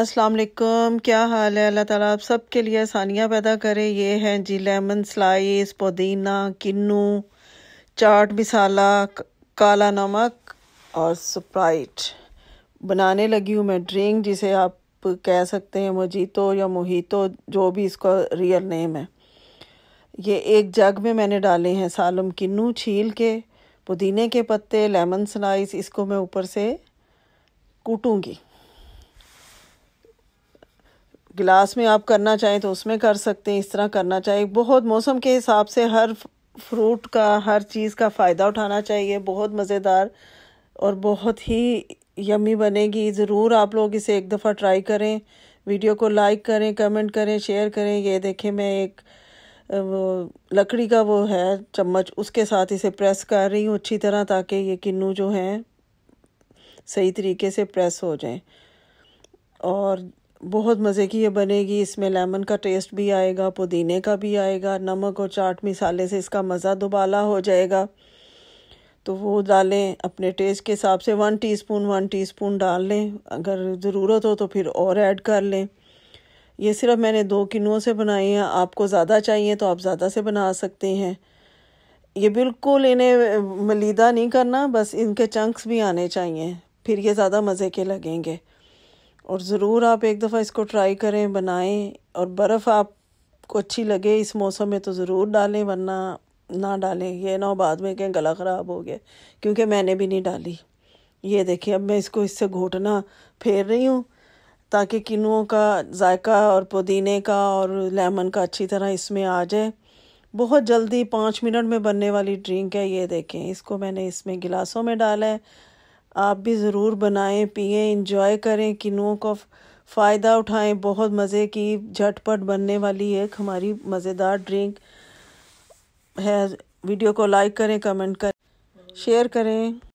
अस्सलाम वालेकुम क्या हाल है अल्लाह ताला आप सब के लिए आसानियाँ पैदा करे ये हैं जी लेमन स्लाइस पुदीना किन्नू चाट मसाला काला नमक और स्प्राइट बनाने लगी हूँ मैं ड्रिंक जिसे आप कह सकते हैं मोजीतो या मोहितो जो भी इसका रियल नेम है ये एक जग में मैंने डाले हैं सालम किन्नू छील के पुदीने के पत्ते लेमन स्लाइस इसको मैं ऊपर से कूटूँगी गिलास में आप करना चाहें तो उसमें कर सकते हैं इस तरह करना चाहिए बहुत मौसम के हिसाब से हर फ्रूट का हर चीज़ का फ़ायदा उठाना चाहिए बहुत मज़ेदार और बहुत ही यमी बनेगी ज़रूर आप लोग इसे एक दफ़ा ट्राई करें वीडियो को लाइक करें कमेंट करें शेयर करें ये देखें मैं एक वो लकड़ी का वो है चम्मच उसके साथ इसे प्रेस कर रही हूँ अच्छी तरह ताकि ये किन्नू जो हैं सही तरीके से प्रेस हो जाएं और बहुत मज़े की ये बनेगी इसमें लेमन का टेस्ट भी आएगा पुदीने का भी आएगा नमक और चाट मिसाले से इसका मज़ा दुबाला हो जाएगा तो वो डालें अपने टेस्ट के हिसाब से वन टीस्पून वन टीस्पून डाल लें अगर ज़रूरत हो तो फिर और ऐड कर लें ये सिर्फ मैंने दो किनुओं से बनाए हैं आपको ज़्यादा चाहिए तो आप ज़्यादा से बना सकते हैं ये बिल्कुल इन्हें मलिदा नहीं करना बस इनके चंक्स भी आने चाहिए फिर ये ज़्यादा मज़े के लगेंगे और ज़रूर आप एक दफ़ा इसको ट्राई करें बनाएं और बर्फ़ आपको अच्छी लगे इस मौसम में तो ज़रूर डालें वरना ना डालें ये ना बाद में कहें गला ख़राब हो गया क्योंकि मैंने भी नहीं डाली ये देखिए अब मैं इसको इससे घोटना फेर रही हूँ ताकि किनुओं का जायका और पुदीने का और लेमन का अच्छी तरह इसमें आ जाए बहुत जल्दी पाँच मिनट में बनने वाली ड्रिंक है ये देखें इसको मैंने इसमें गिलासों में डाला है आप भी ज़रूर बनाएं पिए इंजॉय करें किनुओं का फ़ायदा उठाएं बहुत मज़े की झटपट बनने वाली एक हमारी मज़ेदार ड्रिंक है वीडियो को लाइक करें कमेंट करें शेयर करें